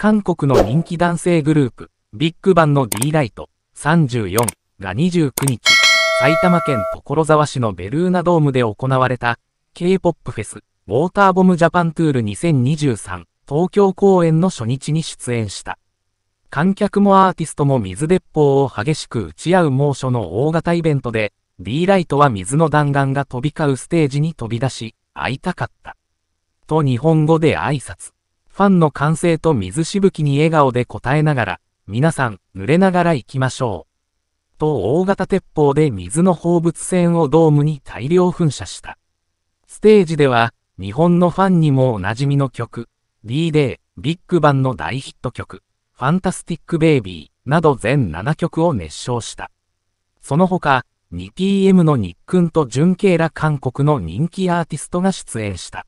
韓国の人気男性グループ、ビッグバンの D ライト34が29日、埼玉県所沢市のベルーナドームで行われた K-POP フェス、ウォーターボムジャパントゥール2023東京公演の初日に出演した。観客もアーティストも水鉄砲を激しく打ち合う猛暑の大型イベントで、D ライトは水の弾丸が飛び交うステージに飛び出し、会いたかった。と日本語で挨拶。ファンの歓声と水しぶきに笑顔で応えながら、皆さん、濡れながら行きましょう。と大型鉄砲で水の放物線をドームに大量噴射した。ステージでは、日本のファンにもおなじみの曲、D-Day、ビッグバンの大ヒット曲、ファンタスティックベイビーなど全7曲を熱唱した。その他、2PM のニックンと純慶ら韓国の人気アーティストが出演した。